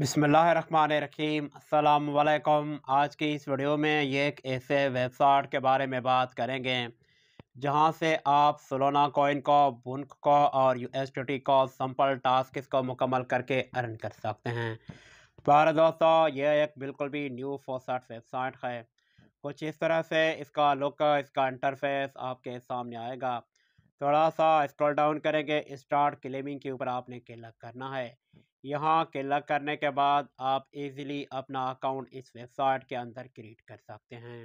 बिसमीम अल्लाम आज की इस वीडियो में ये एक ऐसे वेबसाइट के बारे में बात करेंगे जहां से आप सोलोना कॉइन को बुनक को और यू एस टी को सम्पल टास्क को मुकम्मल करके अर्न कर सकते हैं पर दोस्तों यह एक बिल्कुल भी न्यू फोसाट वेबसाइट है कुछ इस तरह से इसका लुक इसका इंटरफेस आपके सामने आएगा थोड़ा सा स्क्रॉल डाउन करेंगे स्टार्ट क्लेमिंग के ऊपर आपने क्लिक करना है यहाँ क्लिक करने के बाद आप इजीली अपना अकाउंट इस वेबसाइट के अंदर क्रिएट कर सकते हैं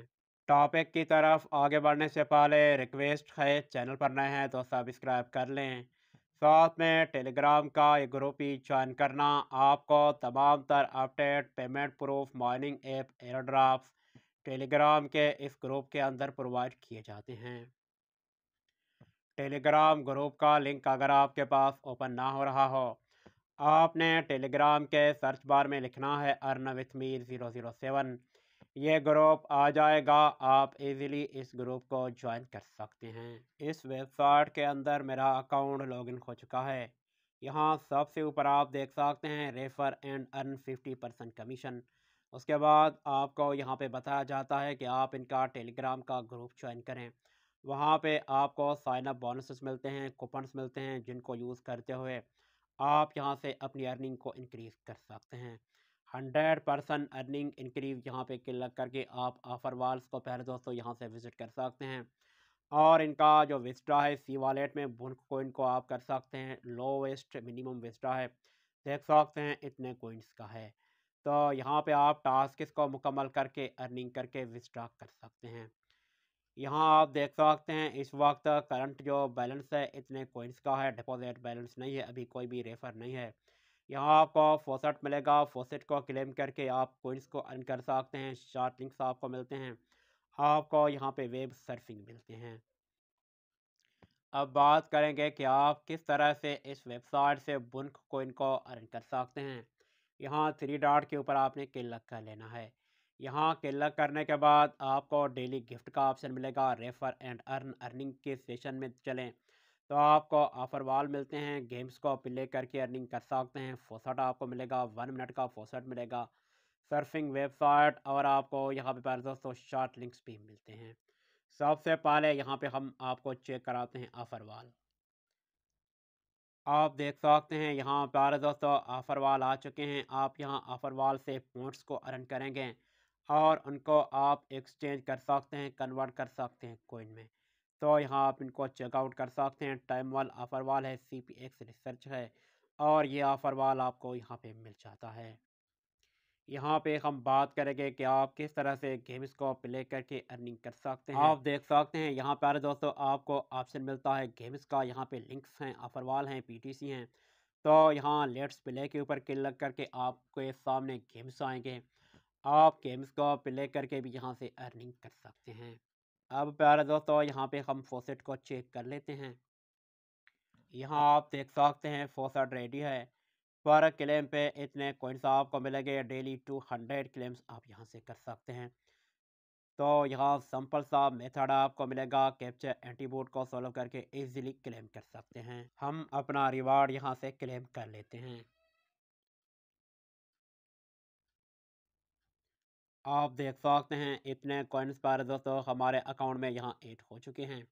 टॉपिक की तरफ आगे बढ़ने से पहले रिक्वेस्ट है चैनल पर नए हैं तो सब्सक्राइब कर लें साथ में टेलीग्राम का एक ग्रुप ही ज्वाइन करना आपको तमाम तर update payment proof mining app airdrop Telegram के इस ग्रुप के अंदर प्रोवाइड किए जाते हैं टेलीग्राम ग्रुप का लिंक अगर आपके पास ओपन ना हो रहा हो आपने टेलीग्राम के सर्च बार में लिखना है अर्न विथ मीर ज़ीरो ज़ीरो सेवन ये ग्रुप आ जाएगा आप इजीली इस ग्रुप को ज्वाइन कर सकते हैं इस वेबसाइट के अंदर मेरा अकाउंट लॉगिन हो चुका है यहाँ सबसे ऊपर आप देख सकते हैं refer and earn fifty percent commission उसके बाद आपको यहाँ पे बताया जाता है कि आप इनका टेलीग्राम का ग्रुप ज्वाइन करें वहाँ पे आपको साइनअप बोनसेस मिलते हैं कूपन्स मिलते हैं जिनको यूज़ करते हुए आप यहाँ से अपनी अर्निंग को इंक्रीज़ कर सकते हैं हंड्रेड परसेंट अर्निंग इंक्रीज यहाँ पे क्लिक करके आप ऑफर वाल्स को पहले दोस्तों यहाँ से विज़िट कर सकते हैं और इनका जो विस्टा है सी वॉलेट में बुन कोइन को आप कर सकते हैं लोवेस्ट मिनिमम विस्टा है देख सकते हैं इतने कोइंस का है तो यहाँ पे आप टास्क इसको मुकम्मल करके अर्निंग करके विस्टा कर सकते हैं यहाँ आप देख सकते हैं इस वक्त करंट जो बैलेंस है इतने कोइंस का है डिपॉजिट बैलेंस नहीं है अभी कोई भी रेफर नहीं है यहाँ आपको फोसेट मिलेगा फोसेट को क्लेम करके आप कोइंस को अर्न कर सकते हैं शार्ट लिंक्स आपको मिलते हैं आपको यहाँ पे वेब सर्फिंग मिलते हैं अब बात करेंगे कि आप किस तरह से इस वेबसाइट से बुनक कोइन को अर्न कर सकते हैं यहाँ थ्री डॉट के ऊपर आपने क्लिक कर लेना है यहाँ क्लिक करने के बाद आपको डेली गिफ्ट का ऑप्शन मिलेगा रेफर एंड अर्न अर्निंग के सेशन में चलें तो आपको ऑफर वाल मिलते हैं गेम्स को प्ले करके अर्निंग कर सकते हैं फोसट आपको मिलेगा वन मिनट का फोसट मिलेगा सर्फिंग वेबसाइट और आपको यहाँ पे पर दोस्तों शॉर्ट लिंक्स भी मिलते हैं सबसे पहले यहाँ पे हम आपको चेक कराते हैं ऑफर वाल आप देख सकते हैं यहाँ प्यारे दोस्तों ऑफर वाल आ चुके हैं आप यहाँ ऑफर वाल से पॉइंट्स को अर्न करेंगे और उनको आप एक्सचेंज कर सकते हैं कन्वर्ट कर सकते हैं कोइन में तो यहाँ आप इनको चेकआउट कर सकते हैं टाइम वाल ऑफर वाल है सी पी एक्स रिसर्च है और ये ऑफर वाल आपको यहाँ पे मिल जाता है यहाँ पे हम बात करेंगे कि आप किस तरह से गेम्स को प्ले करके अर्निंग कर सकते हैं आप देख सकते हैं यहाँ पर दोस्तों आपको ऑप्शन मिलता है गेम्स का यहाँ पे लिंक्स हैं ऑफरवाल हैं सी हैं तो यहाँ लेट्स प्ले के ऊपर क्लिक करके आपके सामने गेम्स आएंगे आप गेम्स को प्ले करके भी यहाँ से अर्निंग कर सकते हैं अब प्यारे दोस्तों यहाँ पे हम फोसेट को चेक कर लेते हैं यहाँ आप देख सकते हैं फोसेट रेडी है पर क्लेम पे इतने कोइंस आपको मिलेंगे डेली टू हंड्रेड क्लेम्स आप यहाँ से कर सकते हैं तो यहाँ सिंपल सा मेथड आपको मिलेगा कैप्चर एंटीबोट को सॉल्व करके इजीली क्लेम कर सकते हैं हम अपना रिवार्ड यहाँ से क्लेम कर लेते हैं आप देख सकते हैं इतने कॉइन्स पर दोस्तों हमारे अकाउंट में यहाँ एड हो चुके हैं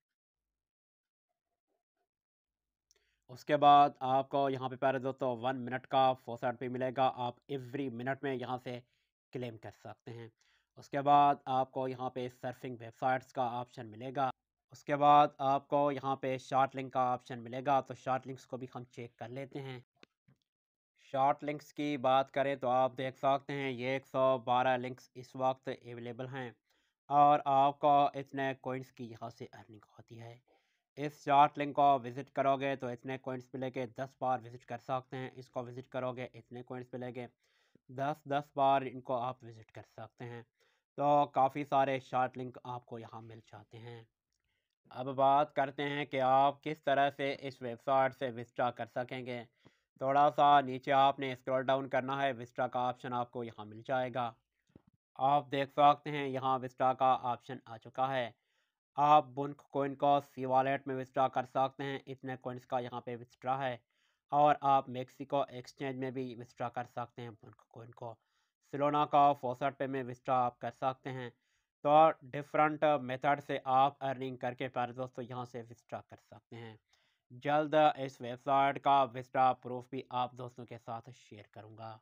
उसके बाद आपको यहाँ पे प्यारे दोस्तों वन मिनट का फोसट भी मिलेगा आप एवरी मिनट में यहाँ से क्लेम कर सकते हैं उसके बाद आपको यहाँ पे सर्फिंग वेबसाइट्स का ऑप्शन मिलेगा उसके बाद आपको यहाँ पे शार्ट लिंक का ऑप्शन मिलेगा तो शार्ट लिंक्स को भी हम चेक कर लेते हैं शॉर्ट लिंक्स की बात करें तो आप देख सकते हैं ये एक सौ बारह लिंक्स इस वक्त अवेलेबल हैं और आपको इतने कोइंस की यहाँ से अर्निंग होती है इस शॉर्ट लिंक को विज़िट करोगे तो इतने कोइंस पे लेके दस बार विज़िट कर सकते हैं इसको विज़िट करोगे इतने कोइंस पे लेके दस दस बार इनको आप विज़िट कर सकते हैं तो काफ़ी सारे शॉर्ट लिंक आपको यहाँ मिल जाते हैं अब बात करते हैं कि आप किस तरह से इस वेबसाइट से विजटा कर सकेंगे थोड़ा सा नीचे आपने स्क्रॉल डाउन करना है विस्टा का ऑप्शन आपको यहाँ मिल जाएगा आप देख सकते हैं यहाँ विस्टा का ऑप्शन आ चुका है आप बुनक कोइन को सी वॉलेट में विस्ट्रा कर सकते हैं इतने कोइंस का यहाँ पे विस्ट्रा है और आप मेक्सिको एक्सचेंज में भी विस्ट्रा कर सकते हैं बुनक कोइन को सिलोना का फोसट पे में विस्ट्रा आप कर सकते हैं तो डिफरेंट मेथड से आप अर्निंग करके पैर दोस्तों यहाँ से विस्ट्रा कर सकते हैं जल्द इस वेबसाइट का विस्टा प्रूफ भी आप दोस्तों के साथ शेयर करूँगा